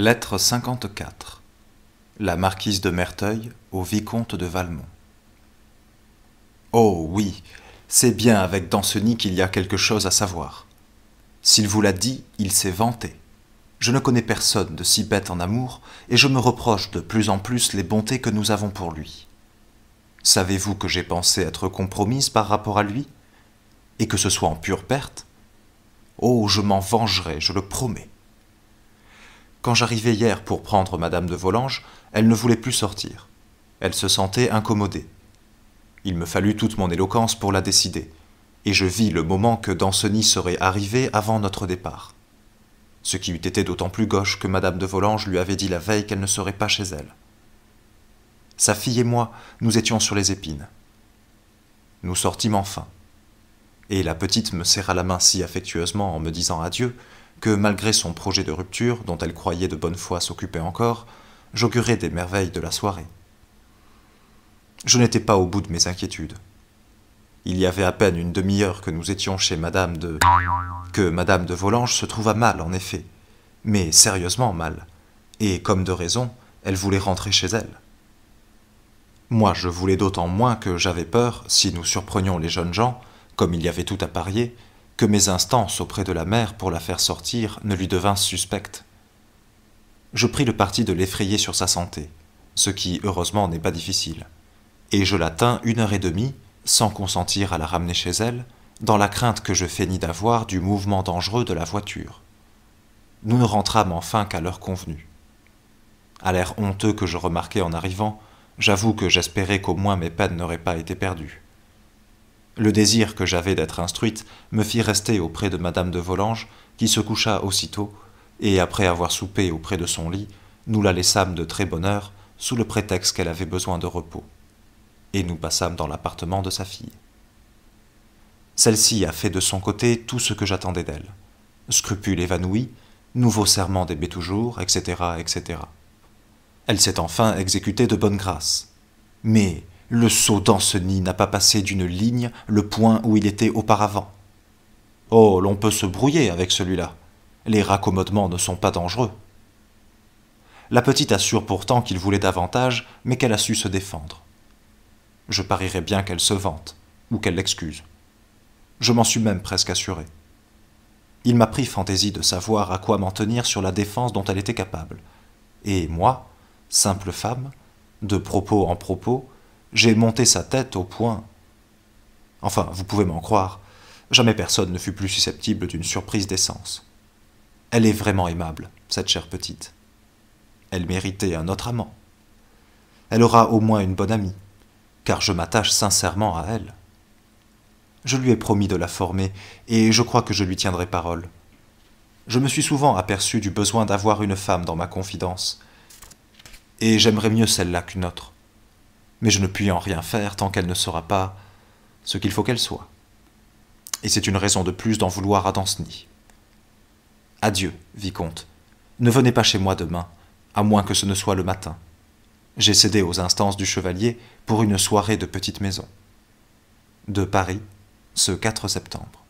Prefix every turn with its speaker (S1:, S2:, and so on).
S1: Lettre 54 La marquise de Merteuil au vicomte de Valmont Oh oui, c'est bien avec Danceny qu'il y a quelque chose à savoir. S'il vous l'a dit, il s'est vanté. Je ne connais personne de si bête en amour, et je me reproche de plus en plus les bontés que nous avons pour lui. Savez-vous que j'ai pensé être compromise par rapport à lui Et que ce soit en pure perte Oh, je m'en vengerai, je le promets. Quand j'arrivais hier pour prendre Madame de Volanges, elle ne voulait plus sortir. Elle se sentait incommodée. Il me fallut toute mon éloquence pour la décider, et je vis le moment que Danceny serait arrivé avant notre départ. Ce qui eût été d'autant plus gauche que Madame de Volanges lui avait dit la veille qu'elle ne serait pas chez elle. Sa fille et moi, nous étions sur les épines. Nous sortîmes enfin. Et la petite me serra la main si affectueusement en me disant adieu que malgré son projet de rupture, dont elle croyait de bonne foi s'occuper encore, j'augurais des merveilles de la soirée. Je n'étais pas au bout de mes inquiétudes. Il y avait à peine une demi-heure que nous étions chez Madame de... que Madame de Volanges se trouva mal, en effet, mais sérieusement mal, et comme de raison, elle voulait rentrer chez elle. Moi, je voulais d'autant moins que j'avais peur, si nous surprenions les jeunes gens, comme il y avait tout à parier, que mes instances auprès de la mère pour la faire sortir ne lui devinssent suspectes. Je pris le parti de l'effrayer sur sa santé, ce qui, heureusement, n'est pas difficile, et je la tins une heure et demie, sans consentir à la ramener chez elle, dans la crainte que je feignis d'avoir du mouvement dangereux de la voiture. Nous ne rentrâmes enfin qu'à l'heure convenue. À l'air honteux que je remarquais en arrivant, j'avoue que j'espérais qu'au moins mes peines n'auraient pas été perdues. Le désir que j'avais d'être instruite me fit rester auprès de madame de Volanges, qui se coucha aussitôt, et après avoir soupé auprès de son lit, nous la laissâmes de très bonne heure, sous le prétexte qu'elle avait besoin de repos, et nous passâmes dans l'appartement de sa fille. Celle-ci a fait de son côté tout ce que j'attendais d'elle. Scrupules évanouis, nouveau serment d'aimer toujours, etc., etc. Elle s'est enfin exécutée de bonne grâce. Mais le ce nid n'a pas passé d'une ligne le point où il était auparavant. Oh, l'on peut se brouiller avec celui-là. Les raccommodements ne sont pas dangereux. La petite assure pourtant qu'il voulait davantage, mais qu'elle a su se défendre. Je parierais bien qu'elle se vante, ou qu'elle l'excuse. Je m'en suis même presque assuré. Il m'a pris fantaisie de savoir à quoi m'en tenir sur la défense dont elle était capable. Et moi, simple femme, de propos en propos, j'ai monté sa tête au point. Enfin, vous pouvez m'en croire, jamais personne ne fut plus susceptible d'une surprise d'essence. Elle est vraiment aimable, cette chère petite. Elle méritait un autre amant. Elle aura au moins une bonne amie, car je m'attache sincèrement à elle. Je lui ai promis de la former, et je crois que je lui tiendrai parole. Je me suis souvent aperçu du besoin d'avoir une femme dans ma confidence, et j'aimerais mieux celle-là qu'une autre mais je ne puis en rien faire tant qu'elle ne sera pas ce qu'il faut qu'elle soit. Et c'est une raison de plus d'en vouloir à Danceny. Adieu, vicomte. Ne venez pas chez moi demain, à moins que ce ne soit le matin. J'ai cédé aux instances du chevalier pour une soirée de petite maison. De Paris, ce 4 septembre.